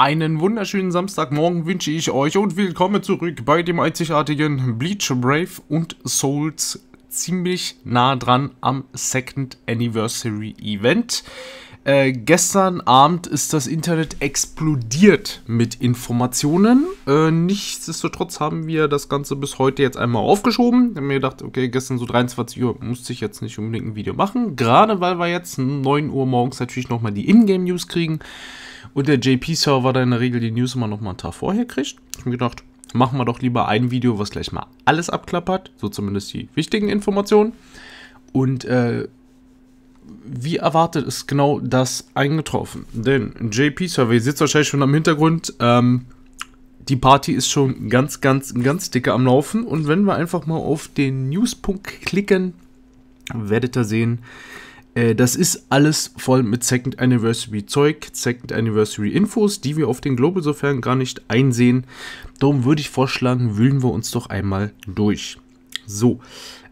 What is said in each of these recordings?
Einen wunderschönen Samstagmorgen wünsche ich euch und willkommen zurück bei dem einzigartigen Bleach Brave und Souls ziemlich nah dran am Second Anniversary Event. Äh, gestern Abend ist das Internet explodiert mit Informationen. Äh, nichtsdestotrotz haben wir das Ganze bis heute jetzt einmal aufgeschoben. Wir Haben mir gedacht, okay, gestern so 23 Uhr musste ich jetzt nicht unbedingt ein Video machen. Gerade weil wir jetzt 9 Uhr morgens natürlich nochmal die Ingame-News kriegen und der JP-Server dann in der Regel die News immer noch mal einen Tag vorher kriegt. Ich mir gedacht, machen wir doch lieber ein Video, was gleich mal alles abklappert, so zumindest die wichtigen Informationen. Und äh, wie erwartet ist genau das eingetroffen. Denn JP-Server, ihr seht wahrscheinlich schon am Hintergrund, ähm, die Party ist schon ganz, ganz, ganz dicke am Laufen. Und wenn wir einfach mal auf den Newspunkt klicken, werdet ihr sehen, äh, das ist alles voll mit Second Anniversary Zeug, Second Anniversary Infos, die wir auf den Global sofern gar nicht einsehen. Darum würde ich vorschlagen, wühlen wir uns doch einmal durch. So,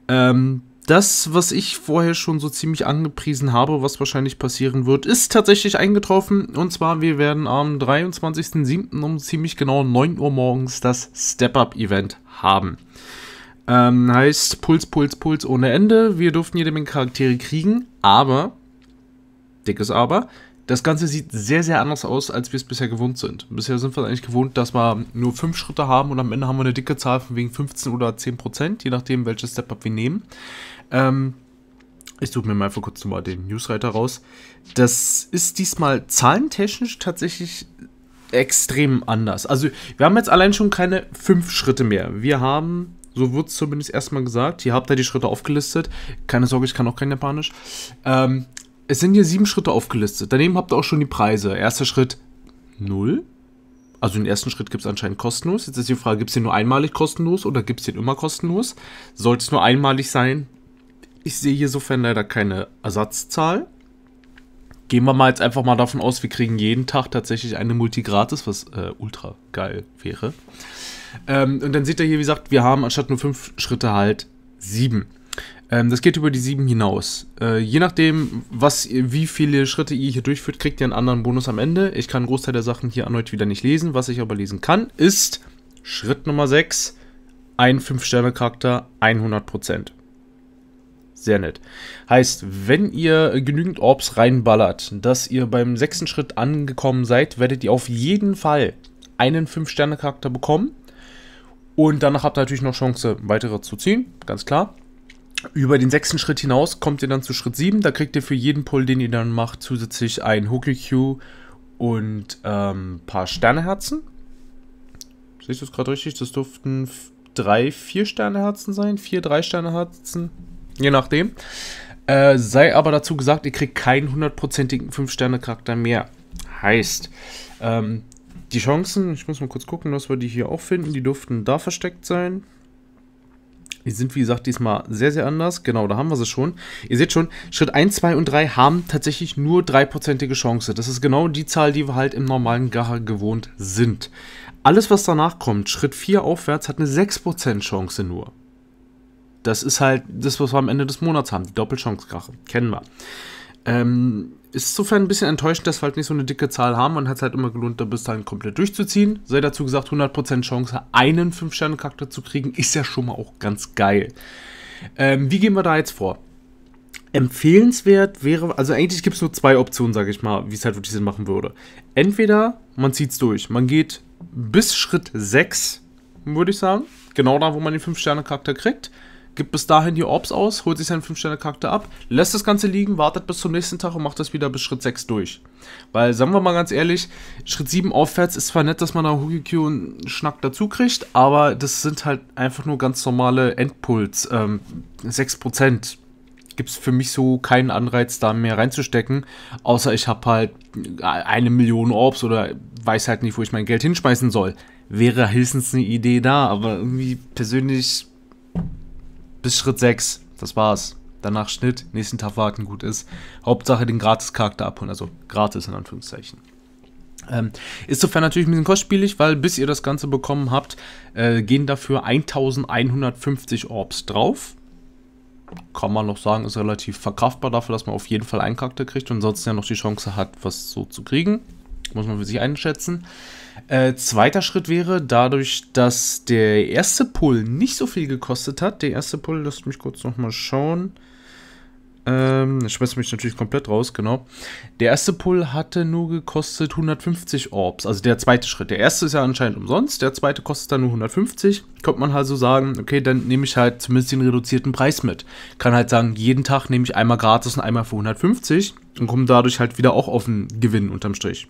ähm, das, was ich vorher schon so ziemlich angepriesen habe, was wahrscheinlich passieren wird, ist tatsächlich eingetroffen. Und zwar, wir werden am 23.07. um ziemlich genau 9 Uhr morgens das Step-Up-Event haben. Ähm, heißt Puls, Puls, Puls ohne Ende. Wir durften jede Menge Charaktere kriegen, aber, dickes Aber, das Ganze sieht sehr, sehr anders aus, als wir es bisher gewohnt sind. Bisher sind wir eigentlich gewohnt, dass wir nur 5 Schritte haben und am Ende haben wir eine dicke Zahl von wegen 15 oder 10 Prozent, je nachdem, welches Step-Up wir nehmen. Ähm, ich suche mir mal vor kurzem mal den Newsreiter raus. Das ist diesmal zahlentechnisch tatsächlich extrem anders. Also wir haben jetzt allein schon keine fünf Schritte mehr. Wir haben so wird es zumindest erstmal gesagt. Hier habt ihr die Schritte aufgelistet. Keine Sorge, ich kann auch kein Japanisch. Ähm, es sind hier sieben Schritte aufgelistet. Daneben habt ihr auch schon die Preise. Erster Schritt 0. Also den ersten Schritt gibt es anscheinend kostenlos. Jetzt ist die Frage, gibt es den nur einmalig kostenlos oder gibt es den immer kostenlos? Sollte es nur einmalig sein? Ich sehe hier sofern leider keine Ersatzzahl. Gehen wir mal jetzt einfach mal davon aus, wir kriegen jeden Tag tatsächlich eine Multi gratis, was äh, ultra geil wäre. Ähm, und dann seht ihr hier, wie gesagt, wir haben anstatt nur fünf Schritte halt sieben. Ähm, das geht über die sieben hinaus. Äh, je nachdem, was, wie viele Schritte ihr hier durchführt, kriegt ihr einen anderen Bonus am Ende. Ich kann einen Großteil der Sachen hier erneut wieder nicht lesen. Was ich aber lesen kann, ist Schritt Nummer 6, ein 5-Sterne-Charakter, 100%. Sehr nett. Heißt, wenn ihr genügend Orbs reinballert, dass ihr beim sechsten Schritt angekommen seid, werdet ihr auf jeden Fall einen 5-Sterne-Charakter bekommen. Und danach habt ihr natürlich noch Chance, weitere zu ziehen, ganz klar. Über den sechsten Schritt hinaus kommt ihr dann zu Schritt 7. Da kriegt ihr für jeden Pull, den ihr dann macht, zusätzlich ein Q und ein ähm, paar Sterneherzen. Sehe ich das gerade richtig? Das dürften drei, vier Sterneherzen sein. Vier, drei Sterneherzen. Je nachdem. Äh, sei aber dazu gesagt, ihr kriegt keinen hundertprozentigen 5-Sterne-Charakter mehr. Heißt, ähm, die Chancen, ich muss mal kurz gucken, dass wir die hier auch finden. Die durften da versteckt sein. Die sind, wie gesagt, diesmal sehr, sehr anders. Genau, da haben wir sie schon. Ihr seht schon, Schritt 1, 2 und 3 haben tatsächlich nur 3%ige Chance. Das ist genau die Zahl, die wir halt im normalen Gacha gewohnt sind. Alles, was danach kommt, Schritt 4 aufwärts, hat eine 6% Chance nur. Das ist halt das, was wir am Ende des Monats haben, die Doppelchance-Gache. Kennen wir. Ähm, ist insofern ein bisschen enttäuschend, dass wir halt nicht so eine dicke Zahl haben und hat es halt immer gelohnt, da bis dahin komplett durchzuziehen. Sei dazu gesagt, 100% Chance, einen 5-Sterne-Charakter zu kriegen, ist ja schon mal auch ganz geil. Ähm, wie gehen wir da jetzt vor? Empfehlenswert wäre, also eigentlich gibt es nur zwei Optionen, sage ich mal, wie es halt wirklich Sinn machen würde. Entweder man zieht es durch, man geht bis Schritt 6, würde ich sagen, genau da, wo man den 5-Sterne-Charakter kriegt gibt bis dahin die Orbs aus, holt sich seinen 5-Sterne-Charakter ab, lässt das Ganze liegen, wartet bis zum nächsten Tag und macht das wieder bis Schritt 6 durch. Weil, sagen wir mal ganz ehrlich, Schritt 7 aufwärts ist zwar nett, dass man da Hugikyu einen Schnack dazu kriegt, aber das sind halt einfach nur ganz normale Endpuls. Ähm, 6% gibt es für mich so keinen Anreiz, da mehr reinzustecken, außer ich habe halt eine Million Orbs oder weiß halt nicht, wo ich mein Geld hinschmeißen soll. Wäre höchstens eine Idee da, aber irgendwie persönlich bis Schritt 6. Das war's. Danach Schnitt, nächsten Tag warten, gut ist. Hauptsache den Gratis-Charakter abholen, also gratis in Anführungszeichen. Ähm, ist sofern natürlich ein bisschen kostspielig, weil bis ihr das Ganze bekommen habt, äh, gehen dafür 1150 Orbs drauf. Kann man noch sagen, ist relativ verkraftbar dafür, dass man auf jeden Fall einen Charakter kriegt und sonst ja noch die Chance hat, was so zu kriegen. Muss man für sich einschätzen. Äh, zweiter Schritt wäre, dadurch, dass der erste Pull nicht so viel gekostet hat, der erste Pull, lasst mich kurz nochmal schauen. Ähm, ich schmeiße mich natürlich komplett raus, genau. Der erste Pull hatte nur gekostet 150 Orbs, also der zweite Schritt. Der erste ist ja anscheinend umsonst, der zweite kostet dann nur 150. Kommt man halt so sagen, okay, dann nehme ich halt zumindest den reduzierten Preis mit. Kann halt sagen, jeden Tag nehme ich einmal gratis und einmal für 150 und komme dadurch halt wieder auch auf einen Gewinn unterm Strich.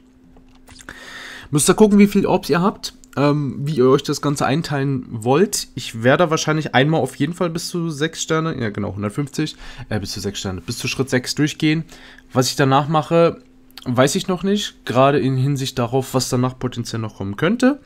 Müsst ihr gucken, wie viel Orbs ihr habt, ähm, wie ihr euch das Ganze einteilen wollt. Ich werde wahrscheinlich einmal auf jeden Fall bis zu 6 Sterne, ja genau, 150, äh, bis zu 6 Sterne, bis zu Schritt 6 durchgehen. Was ich danach mache, weiß ich noch nicht, gerade in Hinsicht darauf, was danach potenziell noch kommen könnte.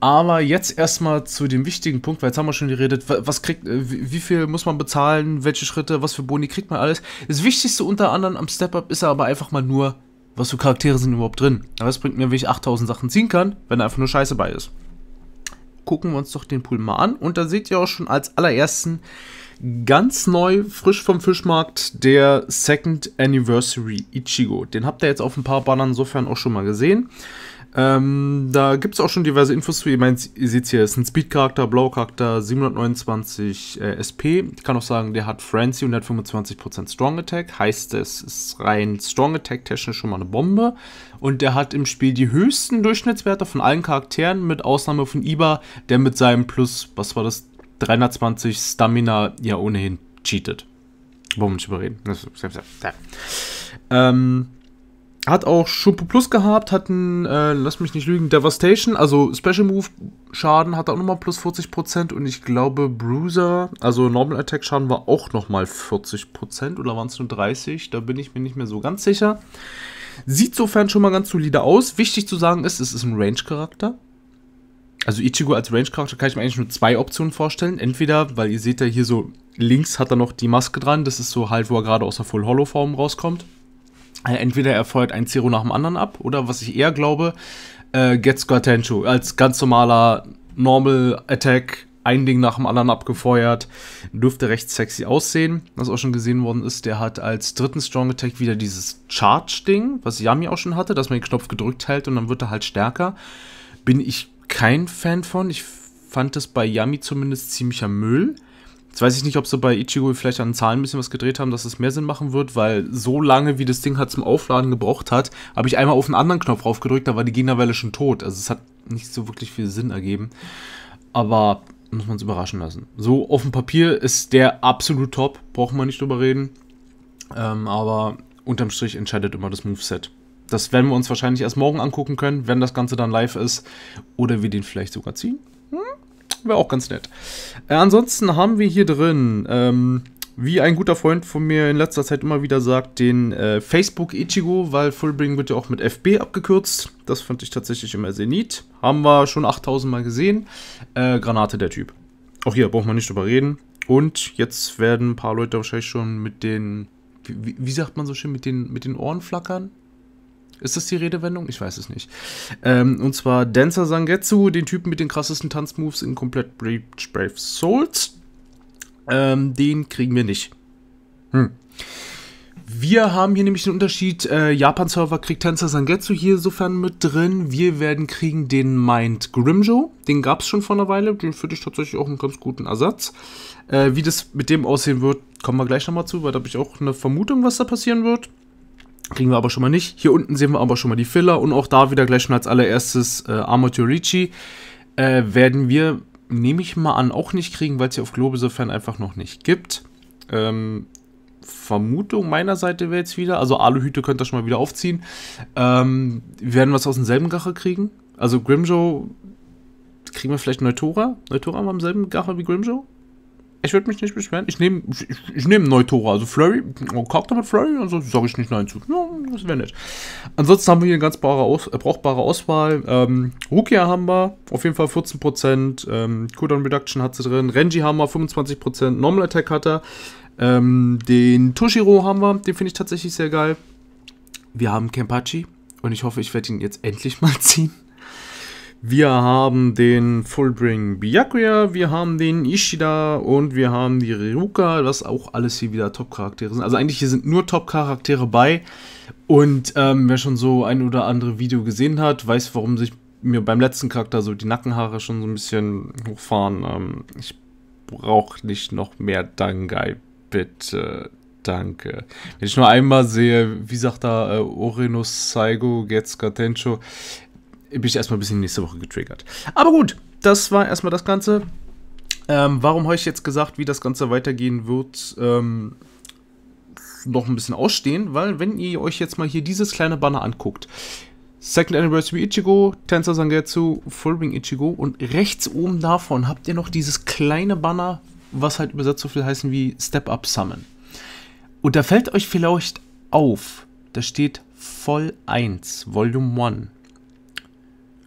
Aber jetzt erstmal zu dem wichtigen Punkt, weil jetzt haben wir schon geredet, was kriegt, äh, wie viel muss man bezahlen, welche Schritte, was für Boni kriegt man alles. Das Wichtigste unter anderem am Step-Up ist aber einfach mal nur was für Charaktere sind überhaupt drin. Aber es bringt mir, wie ich 8000 Sachen ziehen kann, wenn da einfach nur Scheiße bei ist. Gucken wir uns doch den Pool mal an. Und da seht ihr auch schon als allerersten ganz neu, frisch vom Fischmarkt, der Second Anniversary Ichigo. Den habt ihr jetzt auf ein paar Bannern insofern auch schon mal gesehen. Ähm, da gibt es auch schon diverse Infos zu. Ihr, meint, ihr seht hier, ist ein Speed-Charakter, blau Charakter, 729 äh, SP. Ich kann auch sagen, der hat Frenzy und der Strong Attack. Heißt, es ist rein Strong Attack-technisch schon mal eine Bombe. Und der hat im Spiel die höchsten Durchschnittswerte von allen Charakteren, mit Ausnahme von Iba, der mit seinem Plus, was war das, 320 Stamina ja ohnehin cheatet. Wollen wir nicht überreden. Das ist Ähm, hat auch Schuppo Plus gehabt, hat einen, äh, lass mich nicht lügen, Devastation, also Special Move Schaden hat er auch nochmal plus 40% und ich glaube Bruiser, also Normal Attack Schaden war auch nochmal 40% oder waren es nur 30? Da bin ich mir nicht mehr so ganz sicher. Sieht sofern schon mal ganz solide aus. Wichtig zu sagen ist, es ist ein Range-Charakter. Also Ichigo als Range-Charakter kann ich mir eigentlich nur zwei Optionen vorstellen. Entweder, weil ihr seht ja hier so links hat er noch die Maske dran, das ist so halt, wo er gerade aus der Full-Hollow-Form rauskommt. Äh, entweder er feuert ein Zero nach dem anderen ab oder was ich eher glaube, äh, Getsuka Tenchu als ganz normaler Normal Attack, ein Ding nach dem anderen abgefeuert, dürfte recht sexy aussehen. Was auch schon gesehen worden ist, der hat als dritten Strong Attack wieder dieses Charge-Ding, was Yami auch schon hatte, dass man den Knopf gedrückt hält und dann wird er halt stärker. Bin ich kein Fan von. Ich fand das bei Yami zumindest ziemlicher Müll. Jetzt weiß ich nicht, ob sie bei Ichigo vielleicht an Zahlen ein bisschen was gedreht haben, dass es mehr Sinn machen wird, weil so lange, wie das Ding halt zum Aufladen gebraucht hat, habe ich einmal auf einen anderen Knopf raufgedrückt, da war die Gegnerwelle schon tot. Also es hat nicht so wirklich viel Sinn ergeben. Aber muss man es überraschen lassen. So auf dem Papier ist der absolut top, brauchen wir nicht drüber reden. Ähm, aber unterm Strich entscheidet immer das Moveset. Das werden wir uns wahrscheinlich erst morgen angucken können, wenn das Ganze dann live ist. Oder wir den vielleicht sogar ziehen. Hm? wäre auch ganz nett. Äh, ansonsten haben wir hier drin, ähm, wie ein guter Freund von mir in letzter Zeit immer wieder sagt, den äh, Facebook Ichigo, weil Fullbring wird ja auch mit FB abgekürzt. Das fand ich tatsächlich immer sehr neat. Haben wir schon 8000 Mal gesehen. Äh, Granate der Typ. Auch hier braucht man nicht drüber reden. Und jetzt werden ein paar Leute wahrscheinlich schon mit den, wie, wie sagt man so schön, mit den, mit den Ohren flackern. Ist das die Redewendung? Ich weiß es nicht. Ähm, und zwar Dancer Sangetsu, den Typen mit den krassesten Tanzmoves in komplett Breach Brave Souls. Ähm, den kriegen wir nicht. Hm. Wir haben hier nämlich den Unterschied. Äh, Japan-Server kriegt Tänzer Sangetsu hier sofern mit drin. Wir werden kriegen den Mind Grimjo. Den gab es schon vor einer Weile. Den finde ich tatsächlich auch einen ganz guten Ersatz. Äh, wie das mit dem aussehen wird, kommen wir gleich nochmal zu, weil da habe ich auch eine Vermutung, was da passieren wird. Kriegen wir aber schon mal nicht. Hier unten sehen wir aber schon mal die Filler und auch da wieder gleich schon als allererstes äh, Armor Ricci. Äh, werden wir, nehme ich mal an, auch nicht kriegen, weil es hier auf Globesofern einfach noch nicht gibt. Ähm, Vermutung meiner Seite wäre jetzt wieder, also Aluhüte könnt ihr schon mal wieder aufziehen. Ähm, wir es aus demselben Gache kriegen. Also Grimjoe, kriegen wir vielleicht Neutora? Neutora haben wir im selben Gache wie Grimjoe? Ich würde mich nicht beschweren. Ich nehme ich, ich nehm Neutora, also Flurry, Cocktail oh, mit Flurry, also sage ich nicht Nein zu. Ja, das wäre nett. Ansonsten haben wir hier eine ganz Aus, äh, brauchbare Auswahl. Ähm, Rukia haben wir, auf jeden Fall 14%. Ähm, Cooldown Reduction hat sie drin. Renji haben wir, 25%. Normal Attack hat er. Ähm, den Toshiro haben wir, den finde ich tatsächlich sehr geil. Wir haben Kenpachi und ich hoffe, ich werde ihn jetzt endlich mal ziehen. Wir haben den Fullbring Byakuya, wir haben den Ishida und wir haben die Ryuka, was auch alles hier wieder Top-Charaktere sind. Also eigentlich hier sind nur Top-Charaktere bei. Und ähm, wer schon so ein oder andere Video gesehen hat, weiß, warum sich mir beim letzten Charakter so die Nackenhaare schon so ein bisschen hochfahren. Ähm, ich brauche nicht noch mehr Dangai, bitte. Danke. Wenn ich nur einmal sehe, wie sagt da äh, Orenus Saigo Getsuka Tencho, bin ich erstmal ein bisschen nächste Woche getriggert. Aber gut, das war erstmal das Ganze. Ähm, warum habe ich jetzt gesagt, wie das Ganze weitergehen wird? Ähm, noch ein bisschen ausstehen, weil wenn ihr euch jetzt mal hier dieses kleine Banner anguckt, Second Anniversary Ichigo, Tänzer Sangetsu, Fullwing Ichigo und rechts oben davon habt ihr noch dieses kleine Banner, was halt übersetzt so viel heißen wie Step Up Summon. Und da fällt euch vielleicht auf, da steht Voll 1, Volume 1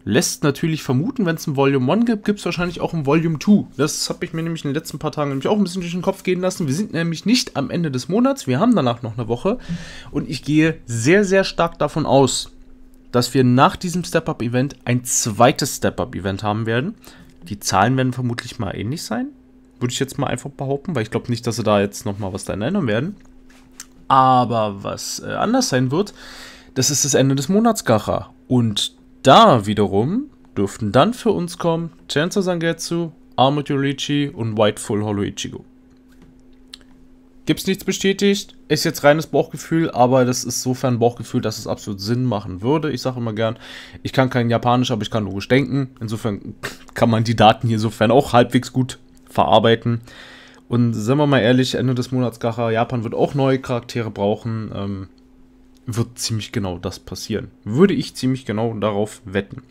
lässt natürlich vermuten, wenn es ein Volume 1 gibt, gibt es wahrscheinlich auch ein Volume 2. Das habe ich mir nämlich in den letzten paar Tagen nämlich auch ein bisschen durch den Kopf gehen lassen. Wir sind nämlich nicht am Ende des Monats, wir haben danach noch eine Woche und ich gehe sehr, sehr stark davon aus, dass wir nach diesem Step-Up-Event ein zweites Step-Up-Event haben werden. Die Zahlen werden vermutlich mal ähnlich sein, würde ich jetzt mal einfach behaupten, weil ich glaube nicht, dass sie da jetzt nochmal was dran ändern werden. Aber was äh, anders sein wird, das ist das Ende des Monats, Gacha. Und da wiederum dürften dann für uns kommen Chainsaw Sangetsu, Armored Yorichi und Whiteful Hollow Ichigo. Gibt's nichts bestätigt, ist jetzt reines Bauchgefühl, aber das ist sofern Bauchgefühl, dass es absolut Sinn machen würde. Ich sage immer gern, ich kann kein Japanisch, aber ich kann logisch denken. Insofern kann man die Daten hier sofern auch halbwegs gut verarbeiten. Und sind wir mal ehrlich, Ende des Monats Gacha, Japan wird auch neue Charaktere brauchen. Ähm, wird ziemlich genau das passieren. Würde ich ziemlich genau darauf wetten.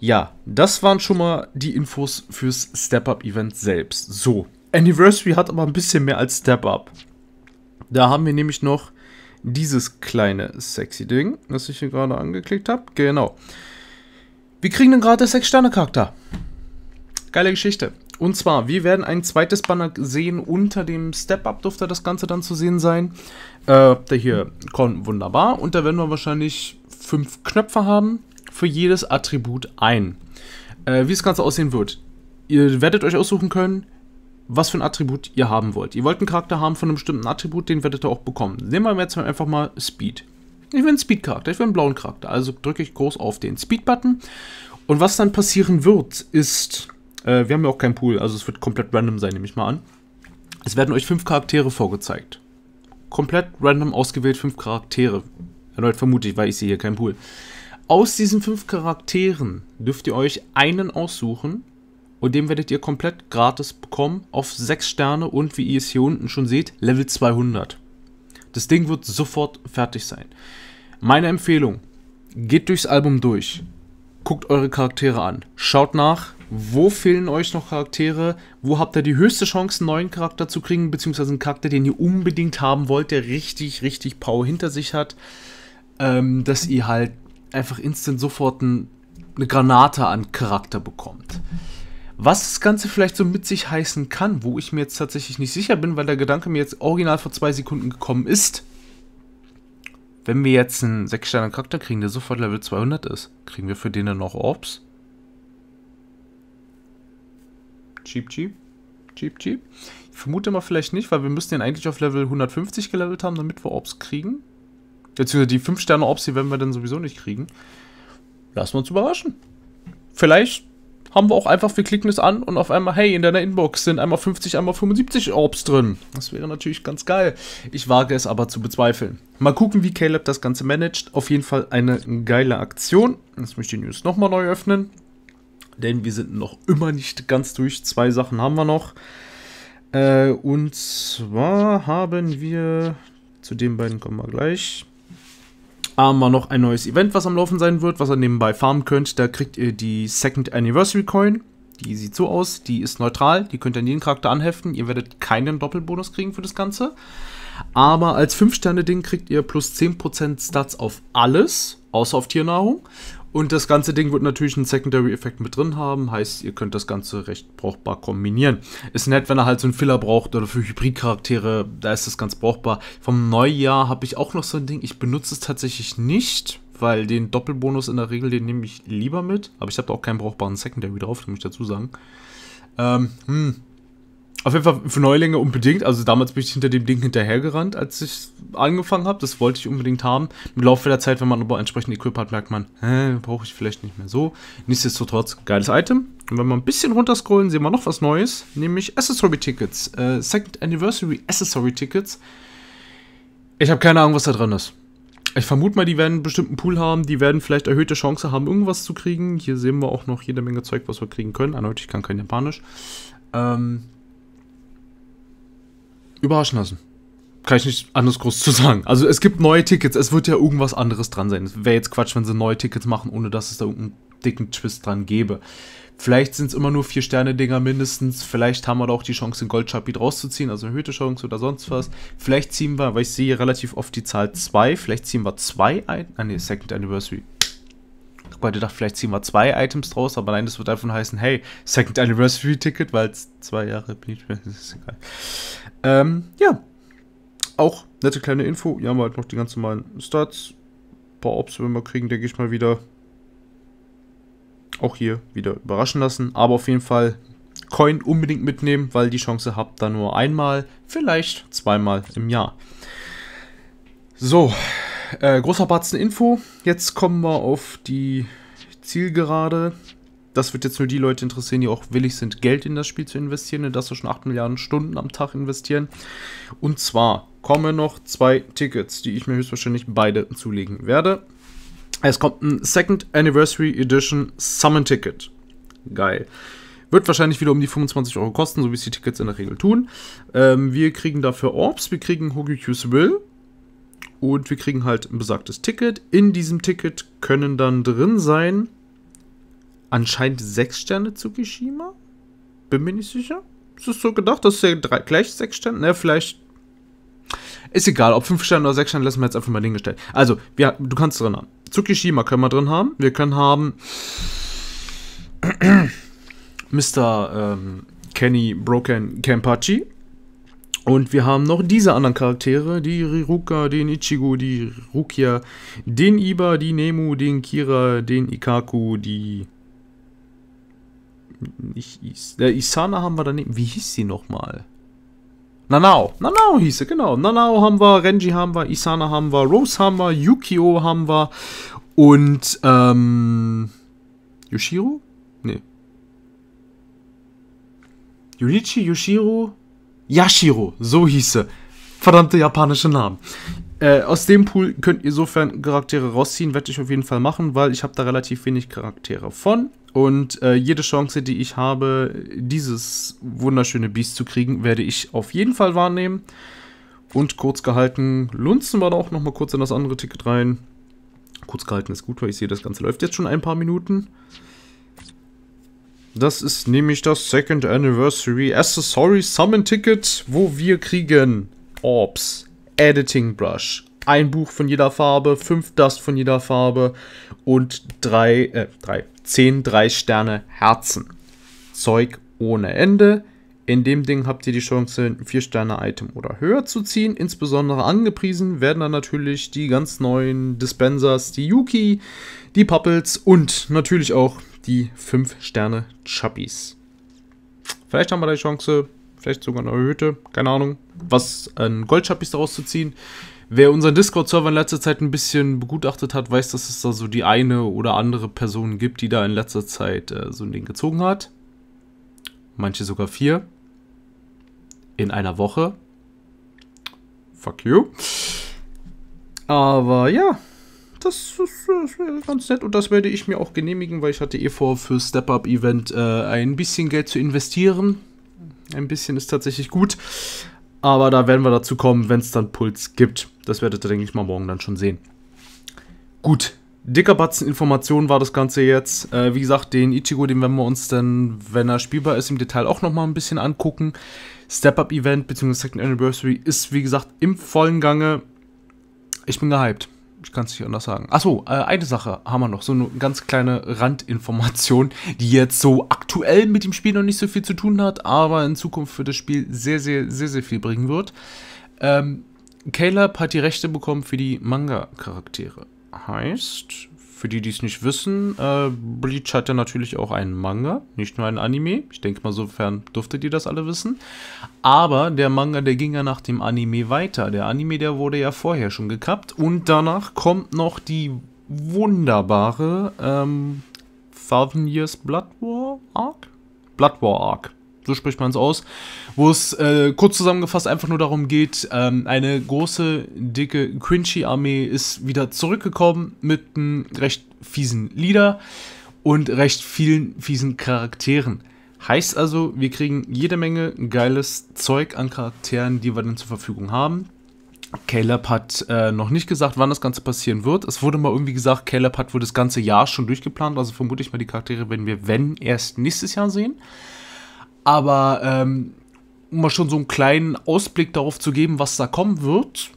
Ja, das waren schon mal die Infos fürs Step-Up-Event selbst. So, Anniversary hat aber ein bisschen mehr als Step-Up. Da haben wir nämlich noch dieses kleine sexy Ding, das ich hier gerade angeklickt habe. Genau. Wir kriegen einen gratis sechs sterne charakter Geile Geschichte. Und zwar, wir werden ein zweites Banner sehen. Unter dem Step-Up dürfte das Ganze dann zu sehen sein. Äh, der hier, Korn, wunderbar. Und da werden wir wahrscheinlich fünf Knöpfe haben. Für jedes Attribut ein. Äh, wie das Ganze aussehen wird. Ihr werdet euch aussuchen können, was für ein Attribut ihr haben wollt. Ihr wollt einen Charakter haben von einem bestimmten Attribut, den werdet ihr auch bekommen. Nehmen wir jetzt einfach mal Speed. Ich will einen Speed-Charakter, ich will einen blauen Charakter. Also drücke ich groß auf den Speed-Button. Und was dann passieren wird, ist äh, wir haben ja auch keinen Pool, also es wird komplett random sein, nehme ich mal an. Es werden euch fünf Charaktere vorgezeigt. Komplett random ausgewählt fünf Charaktere. Erneut vermute ich, weil ich sehe hier keinen Pool. Aus diesen fünf Charakteren dürft ihr euch einen aussuchen und den werdet ihr komplett gratis bekommen auf sechs Sterne und wie ihr es hier unten schon seht, Level 200. Das Ding wird sofort fertig sein. Meine Empfehlung, geht durchs Album durch, guckt eure Charaktere an, schaut nach, wo fehlen euch noch Charaktere? Wo habt ihr die höchste Chance, einen neuen Charakter zu kriegen, beziehungsweise einen Charakter, den ihr unbedingt haben wollt, der richtig, richtig Power hinter sich hat, ähm, dass ihr halt einfach instant sofort ein, eine Granate an Charakter bekommt. Was das Ganze vielleicht so mit sich heißen kann, wo ich mir jetzt tatsächlich nicht sicher bin, weil der Gedanke mir jetzt original vor zwei Sekunden gekommen ist. Wenn wir jetzt einen 6 Sterne Charakter kriegen, der sofort Level 200 ist, kriegen wir für den dann noch Orbs? Cheap, cheap. Cheap, cheap. Ich vermute mal vielleicht nicht, weil wir müssen den eigentlich auf Level 150 gelevelt haben, damit wir Orbs kriegen. Beziehungsweise die 5 Sterne Orbs, die werden wir dann sowieso nicht kriegen. Lassen wir uns überraschen. Vielleicht haben wir auch einfach, wir klicken es an und auf einmal, hey, in deiner Inbox sind einmal 50, einmal 75 Orbs drin. Das wäre natürlich ganz geil. Ich wage es aber zu bezweifeln. Mal gucken, wie Caleb das Ganze managt. Auf jeden Fall eine geile Aktion. Jetzt möchte ich die News nochmal neu öffnen denn wir sind noch immer nicht ganz durch. Zwei Sachen haben wir noch. Äh, und zwar haben wir, zu den beiden kommen wir gleich, haben wir noch ein neues Event, was am Laufen sein wird, was ihr nebenbei farmen könnt. Da kriegt ihr die Second Anniversary Coin. Die sieht so aus, die ist neutral, die könnt ihr an jeden Charakter anheften. Ihr werdet keinen Doppelbonus kriegen für das Ganze. Aber als 5-Sterne-Ding kriegt ihr plus 10% Stats auf alles, außer auf Tiernahrung. Und das ganze Ding wird natürlich einen Secondary-Effekt mit drin haben, heißt, ihr könnt das Ganze recht brauchbar kombinieren. Ist nett, wenn ihr halt so einen Filler braucht oder für Hybrid-Charaktere, da ist das ganz brauchbar. Vom Neujahr habe ich auch noch so ein Ding, ich benutze es tatsächlich nicht, weil den Doppelbonus in der Regel, den nehme ich lieber mit. Aber ich habe da auch keinen brauchbaren Secondary drauf, muss ich dazu sagen. Ähm, hm, auf jeden Fall für Neulinge unbedingt. Also damals bin ich hinter dem Ding hinterhergerannt, als ich angefangen habe. Das wollte ich unbedingt haben. Im Laufe der Zeit, wenn man aber entsprechend Equip hat, merkt man, hä, brauche ich vielleicht nicht mehr so. Nichtsdestotrotz, geiles Item. Und wenn wir ein bisschen runterscrollen, sehen wir noch was Neues. Nämlich Accessory Tickets. Äh, Second Anniversary Accessory Tickets. Ich habe keine Ahnung, was da drin ist. Ich vermute mal, die werden einen bestimmten Pool haben, die werden vielleicht erhöhte Chance haben, irgendwas zu kriegen. Hier sehen wir auch noch jede Menge Zeug, was wir kriegen können. Erneut, ich kann kein Japanisch. Ähm, überraschen lassen. Kann ich nicht anders groß zu sagen. Also es gibt neue Tickets, es wird ja irgendwas anderes dran sein. Es wäre jetzt Quatsch, wenn sie neue Tickets machen, ohne dass es da irgendeinen dicken Twist dran gäbe. Vielleicht sind es immer nur vier Sterne-Dinger mindestens. Vielleicht haben wir da auch die Chance, den Goldchapit rauszuziehen, also eine erhöhte Chance oder sonst was. Vielleicht ziehen wir, weil ich sehe relativ oft die Zahl 2, vielleicht ziehen wir 2 ein. Ah ne, Second Anniversary. Wobei du dachtest, vielleicht ziehen wir zwei Items draus, aber nein, das wird davon heißen, hey, Second Anniversary Ticket, weil es zwei Jahre blieb. ist egal. Ähm, ja. Auch nette kleine Info. Hier haben wir halt noch die ganz normalen Stats. Ein paar Ops wenn wir kriegen, denke ich mal wieder. Auch hier wieder überraschen lassen. Aber auf jeden Fall Coin unbedingt mitnehmen, weil die Chance habt da nur einmal, vielleicht zweimal im Jahr. So, äh, großer Batzen Info. Jetzt kommen wir auf die Zielgerade. Das wird jetzt nur die Leute interessieren, die auch willig sind, Geld in das Spiel zu investieren, Denn ne, das wir schon 8 Milliarden Stunden am Tag investieren. Und zwar kommen noch zwei Tickets, die ich mir höchstwahrscheinlich beide zulegen werde. Es kommt ein Second Anniversary Edition Summon Ticket. Geil. Wird wahrscheinlich wieder um die 25 Euro kosten, so wie es die Tickets in der Regel tun. Ähm, wir kriegen dafür Orbs, wir kriegen Hogyu's Will, und wir kriegen halt ein besagtes Ticket. In diesem Ticket können dann drin sein anscheinend sechs Sterne Tsukishima. Bin mir nicht sicher. Ist das so gedacht, dass er drei, gleich sechs Sterne? Ne, vielleicht. Ist egal, ob fünf Sterne oder sechs Sterne lassen wir jetzt einfach mal hingestellt. Also, wir, du kannst drin haben. Tsukishima können wir drin haben. Wir können haben. Mr. Ähm, Kenny Broken Kempachi. Und wir haben noch diese anderen Charaktere, die Riruka, den Ichigo, die Rukia, den Iba, die Nemu, den Kira, den Ikaku, die... Nicht Is äh, Isana haben wir daneben. Wie hieß sie nochmal? Nanao. Nanao hieß sie, genau. Nanao haben wir, Renji haben wir, Isana haben wir, Rose haben wir, Yukio haben wir und ähm, Yoshiro? Nee. Yurichi, Yoshiro, Yashiro, so hieße. Verdammte japanische Namen. Äh, aus dem Pool könnt ihr sofern Charaktere rausziehen, werde ich auf jeden Fall machen, weil ich habe da relativ wenig Charaktere von. Und äh, jede Chance, die ich habe, dieses wunderschöne Biest zu kriegen, werde ich auf jeden Fall wahrnehmen. Und kurz gehalten, lunzen wir da auch nochmal kurz in das andere Ticket rein. Kurz gehalten ist gut, weil ich sehe, das Ganze läuft jetzt schon ein paar Minuten. Das ist nämlich das Second Anniversary Accessory Summon Ticket, wo wir kriegen Orbs, Editing Brush, ein Buch von jeder Farbe, fünf Dust von jeder Farbe und drei, äh, drei, zehn, drei Sterne Herzen. Zeug ohne Ende. In dem Ding habt ihr die Chance, ein 4-Sterne-Item oder höher zu ziehen. Insbesondere angepriesen werden dann natürlich die ganz neuen Dispensers, die Yuki, die Puppets und natürlich auch die 5 Sterne Chuppies. Vielleicht haben wir da die Chance, vielleicht sogar eine erhöhte, keine Ahnung, was an Gold Goldchappies daraus zu ziehen. Wer unseren Discord-Server in letzter Zeit ein bisschen begutachtet hat, weiß, dass es da so die eine oder andere Person gibt, die da in letzter Zeit äh, so ein Ding gezogen hat. Manche sogar vier. In einer Woche. Fuck you. Aber ja, das, äh, das wäre ganz nett und das werde ich mir auch genehmigen, weil ich hatte eh vor, für Step-Up-Event äh, ein bisschen Geld zu investieren. Ein bisschen ist tatsächlich gut. Aber da werden wir dazu kommen, wenn es dann Puls gibt. Das werdet ihr, denke ich mal, morgen dann schon sehen. Gut, dicker Batzen Informationen war das Ganze jetzt. Äh, wie gesagt, den Ichigo, den werden wir uns dann, wenn er spielbar ist, im Detail auch nochmal ein bisschen angucken. Step-Up-Event bzw. Second Anniversary ist, wie gesagt, im vollen Gange. Ich bin gehypt ich kann es nicht anders sagen. Achso, äh, eine Sache haben wir noch, so eine ganz kleine Randinformation, die jetzt so aktuell mit dem Spiel noch nicht so viel zu tun hat, aber in Zukunft für das Spiel sehr, sehr, sehr, sehr viel bringen wird. Ähm, Caleb hat die Rechte bekommen für die Manga-Charaktere. Heißt, für die, die es nicht wissen, äh, Bleach hat ja natürlich auch einen Manga, nicht nur einen Anime. Ich denke mal, sofern dürftet ihr das alle wissen. Aber der Manga, der ging ja nach dem Anime weiter. Der Anime, der wurde ja vorher schon gekappt. Und danach kommt noch die wunderbare ähm, Thousand Years Blood War Arc? Blood War Arc so spricht man es aus, wo es äh, kurz zusammengefasst einfach nur darum geht, ähm, eine große, dicke cringy armee ist wieder zurückgekommen mit einem recht fiesen Leader und recht vielen fiesen Charakteren. Heißt also, wir kriegen jede Menge geiles Zeug an Charakteren, die wir dann zur Verfügung haben. Caleb hat äh, noch nicht gesagt, wann das Ganze passieren wird. Es wurde mal irgendwie gesagt, Caleb hat wohl das ganze Jahr schon durchgeplant, also vermute ich mal, die Charaktere werden wir, wenn, erst nächstes Jahr sehen. Aber ähm, um mal schon so einen kleinen Ausblick darauf zu geben, was da kommen wird,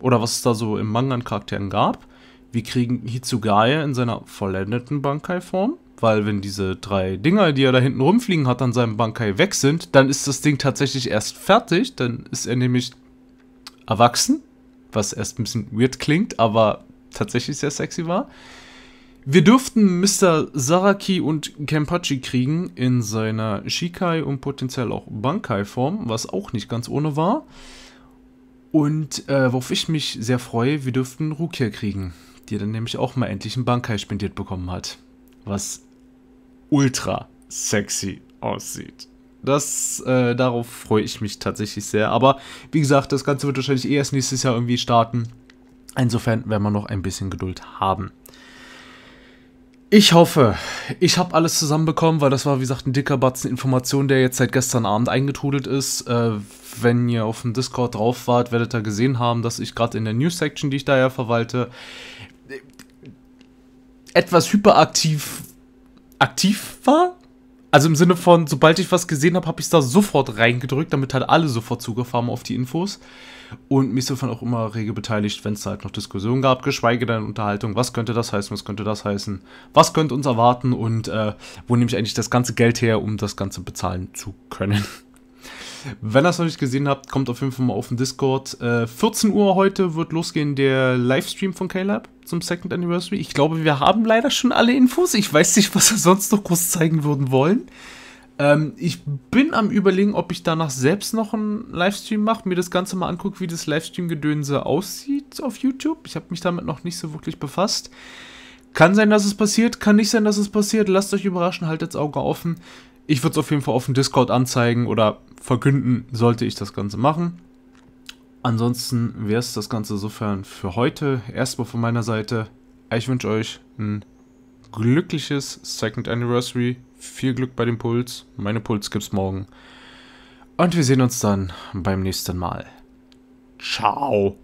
oder was es da so im Manga an Charakteren gab, wir kriegen Hitsugaya in seiner vollendeten Bankai-Form. Weil wenn diese drei Dinger, die er da hinten rumfliegen hat, an seinem Bankai weg sind, dann ist das Ding tatsächlich erst fertig. Dann ist er nämlich erwachsen, was erst ein bisschen weird klingt, aber tatsächlich sehr sexy war. Wir dürften Mr. Saraki und Kenpachi kriegen in seiner Shikai und potenziell auch Bankai-Form, was auch nicht ganz ohne war. Und äh, worauf ich mich sehr freue, wir dürften Rukia kriegen, die dann nämlich auch mal endlich einen Bankai spendiert bekommen hat. Was ultra sexy aussieht. Das, äh, darauf freue ich mich tatsächlich sehr. Aber wie gesagt, das Ganze wird wahrscheinlich erst nächstes Jahr irgendwie starten. Insofern werden wir noch ein bisschen Geduld haben. Ich hoffe, ich habe alles zusammenbekommen, weil das war, wie gesagt, ein dicker Batzen Information, der jetzt seit gestern Abend eingetrudelt ist. Äh, wenn ihr auf dem Discord drauf wart, werdet ihr gesehen haben, dass ich gerade in der News-Section, die ich daher verwalte, etwas hyperaktiv aktiv war. Also im Sinne von, sobald ich was gesehen habe, habe ich es da sofort reingedrückt, damit halt alle sofort Zugriff haben auf die Infos. Und mich Mistelfan auch immer rege beteiligt, wenn es halt noch Diskussionen gab, geschweige denn Unterhaltung. Was könnte das heißen? Was könnte das heißen? Was könnte uns erwarten? Und äh, wo nehme ich eigentlich das ganze Geld her, um das Ganze bezahlen zu können? Wenn ihr es noch nicht gesehen habt, kommt auf jeden Fall mal auf den Discord. Äh, 14 Uhr heute wird losgehen der Livestream von Caleb zum Second Anniversary. Ich glaube, wir haben leider schon alle Infos. Ich weiß nicht, was wir sonst noch groß zeigen würden wollen. Ähm, ich bin am überlegen, ob ich danach selbst noch einen Livestream mache, mir das Ganze mal angucke, wie das Livestream-Gedönse aussieht auf YouTube. Ich habe mich damit noch nicht so wirklich befasst. Kann sein, dass es passiert, kann nicht sein, dass es passiert. Lasst euch überraschen, haltet das Auge offen. Ich würde es auf jeden Fall auf dem Discord anzeigen oder verkünden, sollte ich das Ganze machen. Ansonsten wäre es das Ganze sofern für heute. Erstmal von meiner Seite. Ich wünsche euch ein glückliches Second Anniversary viel Glück bei dem Puls. Meine Puls gibt's morgen. Und wir sehen uns dann beim nächsten Mal. Ciao.